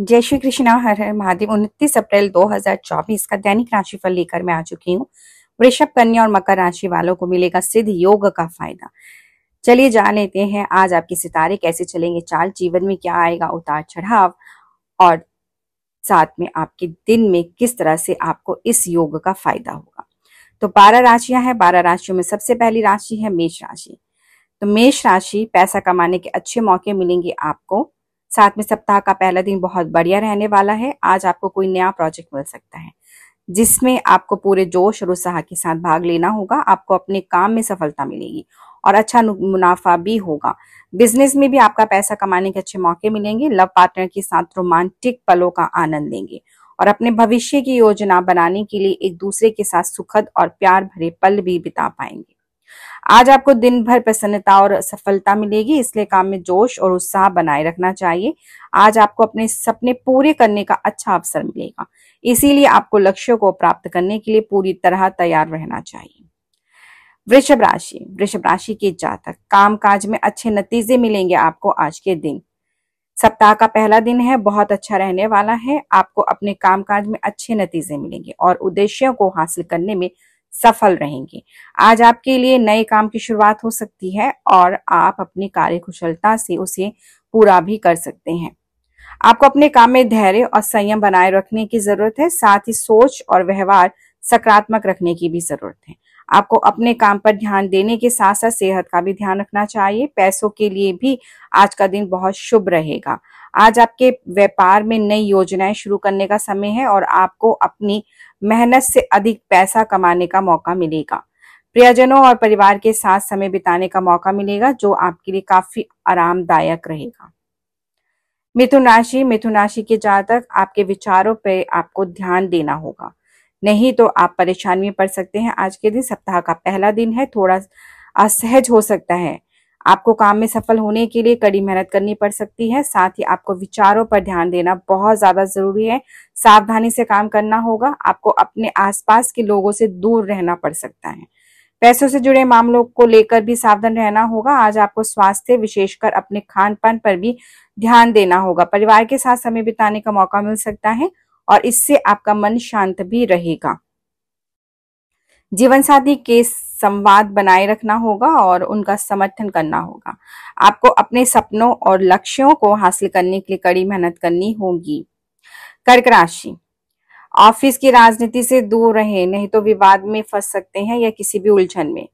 जय श्री कृष्ण हर हर महादेव उनतीस अप्रैल 2024 का दैनिक राशिफल लेकर मैं आ चुकी हूँ वृषभ कन्या और मकर राशि वालों को मिलेगा सिद्ध योग का फायदा चलिए जान लेते हैं आज आपके सितारे कैसे चलेंगे चाल जीवन में क्या आएगा उतार चढ़ाव और साथ में आपके दिन में किस तरह से आपको इस योग का फायदा होगा तो बारह राशियां हैं बारह राशियों में सबसे पहली राशि है मेष राशि तो मेष राशि पैसा कमाने के अच्छे मौके मिलेंगे आपको साथ में सप्ताह का पहला दिन बहुत बढ़िया रहने वाला है आज आपको कोई नया प्रोजेक्ट मिल सकता है जिसमें आपको पूरे जोश और उत्साह के साथ भाग लेना होगा आपको अपने काम में सफलता मिलेगी और अच्छा मुनाफा भी होगा बिजनेस में भी आपका पैसा कमाने के अच्छे मौके मिलेंगे लव पार्टनर के साथ रोमांटिक पलों का आनंद लेंगे और अपने भविष्य की योजना बनाने के लिए एक दूसरे के साथ सुखद और प्यार भरे पल भी बिता पाएंगे आज आपको दिन भर प्रसन्नता और सफलता मिलेगी इसलिए काम में जोश और उत्साह बनाए रखना चाहिए आज आपको अपने सपने पूरे करने का अच्छा अवसर मिलेगा इसीलिए आपको लक्ष्यों को प्राप्त करने के लिए पूरी तरह तैयार रहना चाहिए वृषभ राशि वृषभ राशि के जातक काम काज में अच्छे नतीजे मिलेंगे आपको आज के दिन सप्ताह का पहला दिन है बहुत अच्छा रहने वाला है आपको अपने कामकाज में अच्छे नतीजे मिलेंगे और उद्देश्यों को हासिल करने में सफल रहेंगे आज आपके लिए नए काम की शुरुआत हो सकती है और आप अपनी कार्य कुशलता से उसे पूरा भी कर सकते हैं आपको अपने काम में धैर्य और संयम बनाए रखने की जरूरत है साथ ही सोच और व्यवहार सकारात्मक रखने की भी जरूरत है आपको अपने काम पर ध्यान देने के साथ साथ सेहत का भी ध्यान रखना चाहिए पैसों के लिए भी आज का दिन बहुत शुभ रहेगा आज आपके व्यापार में नई योजनाएं शुरू करने का समय है और आपको अपनी मेहनत से अधिक पैसा कमाने का मौका मिलेगा प्रियजनों और परिवार के साथ समय बिताने का मौका मिलेगा जो आपके लिए काफी आरामदायक रहेगा मिथुन राशि मिथुन राशि के जातक आपके विचारों पर आपको ध्यान देना होगा नहीं तो आप परेशान में पड़ सकते हैं आज के दिन सप्ताह का पहला दिन है थोड़ा असहज हो सकता है आपको काम में सफल होने के लिए कड़ी मेहनत करनी पड़ सकती है साथ ही आपको विचारों पर ध्यान देना बहुत ज्यादा जरूरी है सावधानी से काम करना होगा आपको अपने आसपास के लोगों से दूर रहना पड़ सकता है पैसों से जुड़े मामलों को लेकर भी सावधान रहना होगा आज आपको स्वास्थ्य विशेषकर अपने खान पान पर भी ध्यान देना होगा परिवार के साथ समय बिताने का मौका मिल सकता है और इससे आपका मन शांत भी रहेगा जीवन साथी के संवाद बनाए रखना होगा और उनका समर्थन करना होगा आपको अपने सपनों और लक्ष्यों को हासिल करने के लिए कड़ी मेहनत करनी होगी कर्क राशि ऑफिस की राजनीति से दूर रहे नहीं तो विवाद में फंस सकते हैं या किसी भी उलझन में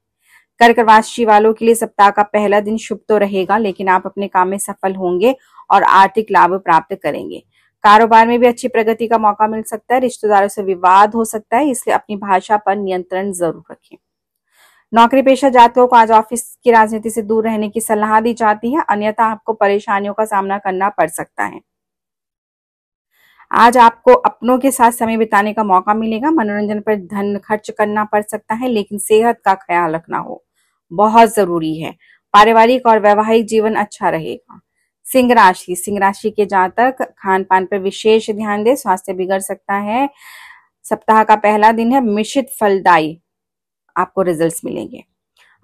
कर्क राशि वालों के लिए सप्ताह का पहला दिन शुभ तो रहेगा लेकिन आप अपने काम में सफल होंगे और आर्थिक लाभ प्राप्त करेंगे कारोबार में भी अच्छी प्रगति का मौका मिल सकता है रिश्तेदारों से विवाद हो सकता है इसलिए अपनी भाषा पर नियंत्रण जरूर रखें नौकरी पेशा जातकों को आज ऑफिस की राजनीति से दूर रहने की सलाह दी जाती है अन्यथा आपको परेशानियों का सामना करना पड़ सकता है आज आपको अपनों के साथ समय बिताने का मौका मिलेगा मनोरंजन पर धन खर्च करना पड़ सकता है लेकिन सेहत का ख्याल रखना हो बहुत जरूरी है पारिवारिक और वैवाहिक जीवन अच्छा रहेगा सिंह राशि सिंह राशि के जातक खान पान पर विशेष ध्यान दे स्वास्थ्य बिगड़ सकता है सप्ताह का पहला दिन है मिश्रित फलदायी आपको रिजल्ट्स मिलेंगे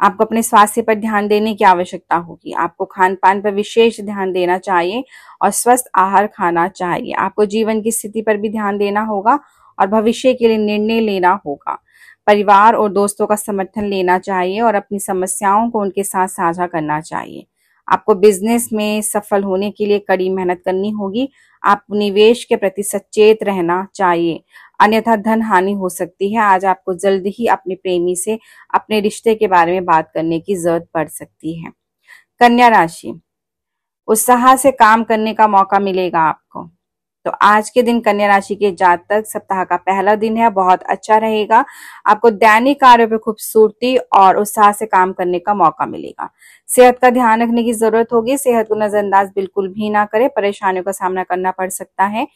आपको अपने स्वास्थ्य पर ध्यान देने की आवश्यकता होगी आपको खान पान पर विशेष ध्यान देना चाहिए और स्वस्थ आहार खाना चाहिए आपको जीवन की स्थिति पर भी ध्यान देना होगा और भविष्य के लिए निर्णय लेना होगा परिवार और दोस्तों का समर्थन लेना चाहिए और अपनी समस्याओं को उनके साथ साझा करना चाहिए आपको बिजनेस में सफल होने के लिए कड़ी मेहनत करनी होगी आप निवेश के प्रति सचेत रहना चाहिए अन्यथा धन हानि हो सकती है आज आपको जल्द ही अपने प्रेमी से अपने रिश्ते के बारे में बात करने की जरूरत पड़ सकती है कन्या राशि उत्साह से काम करने का मौका मिलेगा आपको तो आज के दिन कन्या राशि के जातक सप्ताह का पहला दिन है बहुत अच्छा रहेगा आपको दैनिक कार्यों पर खूबसूरती और उत्साह से काम करने का मौका मिलेगा सेहत का ध्यान रखने की जरूरत होगी सेहत को नजरअंदाज बिल्कुल भी ना करें परेशानियों का सामना करना पड़ सकता है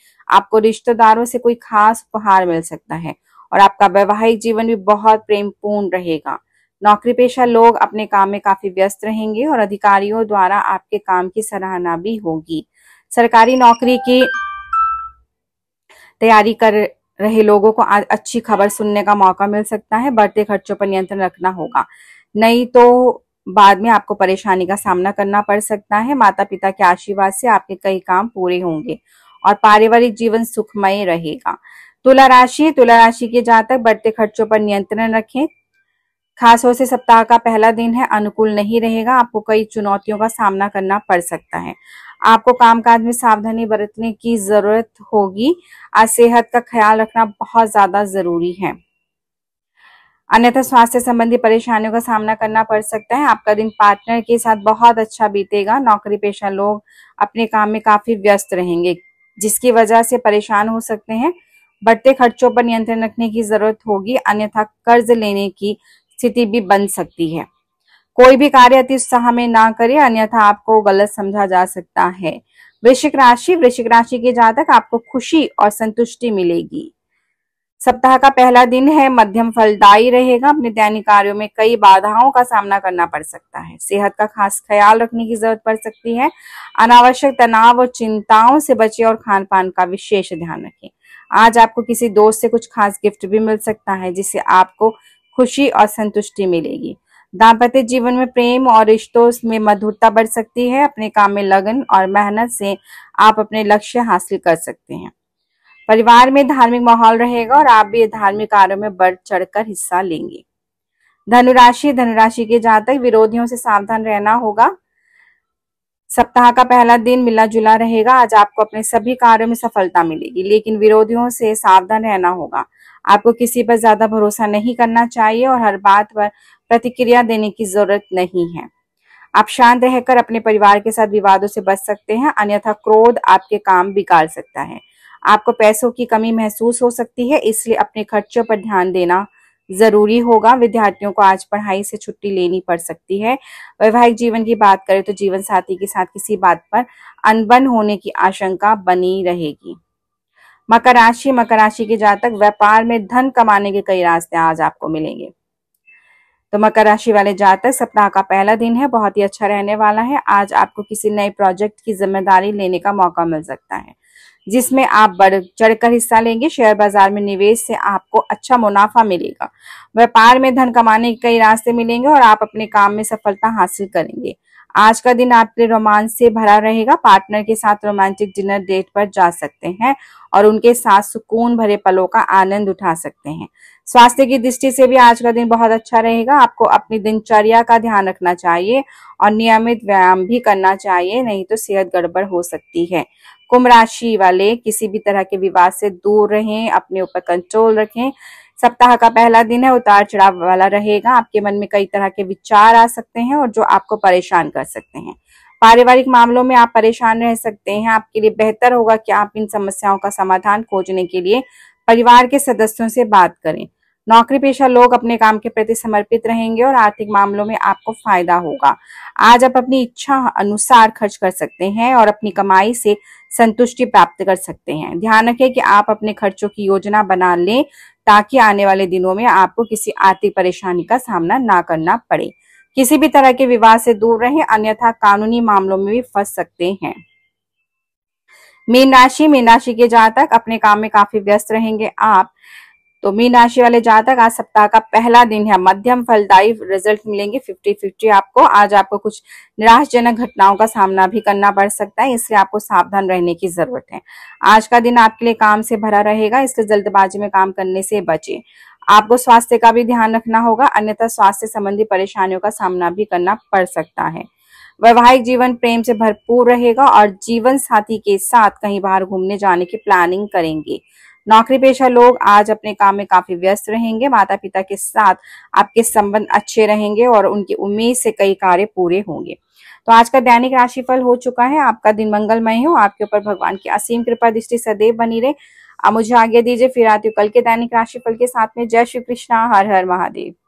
आपको रिश्तेदारों से कोई खास उपहार मिल सकता है और आपका वैवाहिक जीवन भी बहुत प्रेम रहेगा नौकरी पेशा लोग अपने काम में काफी व्यस्त रहेंगे और अधिकारियों द्वारा आपके काम की सराहना भी होगी सरकारी नौकरी की तैयारी कर रहे लोगों को आज अच्छी खबर सुनने का मौका मिल सकता है बढ़ते खर्चों पर नियंत्रण रखना होगा नहीं तो बाद में आपको परेशानी का सामना करना पड़ सकता है माता पिता के आशीर्वाद से आपके कई काम पूरे होंगे और पारिवारिक जीवन सुखमय रहेगा तुला राशि तुला राशि के जातक बढ़ते खर्चों पर नियंत्रण रखें खास से सप्ताह का पहला दिन है अनुकूल नहीं रहेगा आपको कई चुनौतियों का सामना करना पड़ सकता है आपको कामकाज में सावधानी बरतने की जरूरत होगी आज सेहत का ख्याल रखना बहुत ज्यादा जरूरी है अन्यथा स्वास्थ्य संबंधी परेशानियों का सामना करना पड़ सकता है आपका दिन पार्टनर के साथ बहुत अच्छा बीतेगा नौकरी पेशा लोग अपने काम में काफी व्यस्त रहेंगे जिसकी वजह से परेशान हो सकते हैं बढ़ते खर्चों पर नियंत्रण रखने की जरूरत होगी अन्यथा कर्ज लेने की स्थिति भी बन सकती है कोई भी कार्य अति उत्साह में ना करें अन्यथा आपको गलत समझा जा सकता है वृश्चिक राशि वृश्चिक राशि के जातक आपको खुशी और संतुष्टि मिलेगी सप्ताह का पहला दिन है मध्यम फलदायी रहेगा अपने दैनिक कार्यों में कई बाधाओं का सामना करना पड़ सकता है सेहत का खास ख्याल रखने की जरूरत पड़ सकती है अनावश्यक तनाव और चिंताओं से बचें और खान पान का विशेष ध्यान रखें आज आपको किसी दोस्त से कुछ खास गिफ्ट भी मिल सकता है जिससे आपको खुशी और संतुष्टि मिलेगी दाम्पत्य जीवन में प्रेम और रिश्तों में मधुरता बढ़ सकती है अपने काम में लगन और मेहनत से आप अपने लक्ष्य हासिल कर सकते हैं परिवार में धार्मिक माहौल रहेगा और आप भी धार्मिक कार्यों में बढ़ चढ़कर हिस्सा लेंगे धनुराशि धनुराशि के जातक विरोधियों से सावधान रहना होगा सप्ताह का पहला दिन मिला जुला रहेगा आज आपको अपने सभी कार्यों में सफलता मिलेगी लेकिन विरोधियों से सावधान रहना होगा आपको किसी पर ज्यादा भरोसा नहीं करना चाहिए और हर बात पर प्रतिक्रिया देने की जरूरत नहीं है आप शांत रहकर अपने परिवार के साथ विवादों से बच सकते हैं अन्यथा क्रोध आपके काम बिगाड़ सकता है आपको पैसों की कमी महसूस हो सकती है इसलिए अपने खर्चों पर ध्यान देना जरूरी होगा विद्यार्थियों को आज पढ़ाई से छुट्टी लेनी पड़ सकती है वैवाहिक जीवन की बात करें तो जीवन साथी के साथ किसी बात पर अनबन होने की आशंका बनी रहेगी मकर राशि मकर राशि के जातक व्यापार में धन कमाने के कई रास्ते आज आपको मिलेंगे तो मकर राशि वाले जातक सप्ताह का पहला दिन है बहुत ही अच्छा रहने वाला है आज आपको किसी नए प्रोजेक्ट की जिम्मेदारी लेने का मौका मिल सकता है जिसमें आप बढ़ चढ़कर हिस्सा लेंगे शेयर बाजार में निवेश से आपको अच्छा मुनाफा मिलेगा व्यापार में धन कमाने के कई रास्ते मिलेंगे और आप अपने काम में सफलता हासिल करेंगे आज का दिन आपके रोमांस से भरा रहेगा पार्टनर के साथ रोमांटिक डिनर डेट पर जा सकते हैं और उनके साथ सुकून भरे पलों का आनंद उठा सकते हैं स्वास्थ्य की दृष्टि से भी आज का दिन बहुत अच्छा रहेगा आपको अपनी दिनचर्या का ध्यान रखना चाहिए और नियमित व्यायाम भी करना चाहिए नहीं तो सेहत गड़बड़ हो सकती है कुंभ राशि वाले किसी भी तरह के विवाद से दूर रहें अपने ऊपर कंट्रोल रखें सप्ताह का पहला दिन है उतार चढ़ाव वाला रहेगा आपके मन में कई तरह के विचार आ सकते हैं और जो आपको परेशान कर सकते हैं पारिवारिक मामलों में आप परेशान रह सकते हैं आपके लिए बेहतर होगा कि आप इन समस्याओं का समाधान खोजने के लिए परिवार के सदस्यों से बात करें नौकरी पेशा लोग अपने काम के प्रति समर्पित रहेंगे और आर्थिक मामलों में आपको फायदा होगा आज आप अपनी इच्छा अनुसार खर्च कर सकते हैं और अपनी कमाई से संतुष्टि प्राप्त कर सकते हैं ध्यान रखें कि आप अपने खर्चों की योजना बना लें ताकि आने वाले दिनों में आपको किसी आर्थिक परेशानी का सामना ना करना पड़े किसी भी तरह के विवाद से दूर रहें अन्यथा कानूनी मामलों में भी फंस सकते हैं मीन राशि मीन राशि के जातक अपने काम में काफी व्यस्त रहेंगे आप तो मीन राशि वाले जातक आज सप्ताह का पहला दिन है मध्यम फलदायी रिजल्ट मिलेंगे फिफ्टी फिफ्टी आपको आज आपको कुछ निराशजनक घटनाओं का सामना भी करना पड़ सकता है इसलिए आपको सावधान रहने की जरूरत है आज का दिन आपके लिए काम से भरा रहेगा इसलिए जल्दबाजी में काम करने से बचे आपको स्वास्थ्य का भी ध्यान रखना होगा अन्यथा स्वास्थ्य संबंधी परेशानियों का सामना भी करना पड़ सकता है वैवाहिक जीवन प्रेम से भरपूर रहेगा और जीवन साथी के साथ कहीं बाहर घूमने जाने की प्लानिंग करेंगे नौकरी पेशा लोग आज अपने काम में काफी व्यस्त रहेंगे माता पिता के साथ आपके संबंध अच्छे रहेंगे और उनकी उम्मीद से कई कार्य पूरे होंगे तो आज का दैनिक राशिफल हो चुका है आपका दिन मंगलमय हो आपके ऊपर भगवान की असीम कृपा दृष्टि सदैव बनी रहे आप मुझे आज्ञा दीजिए फिर आती हूँ कल के दैनिक राशिफल के साथ में जय श्री कृष्णा हर हर महादेव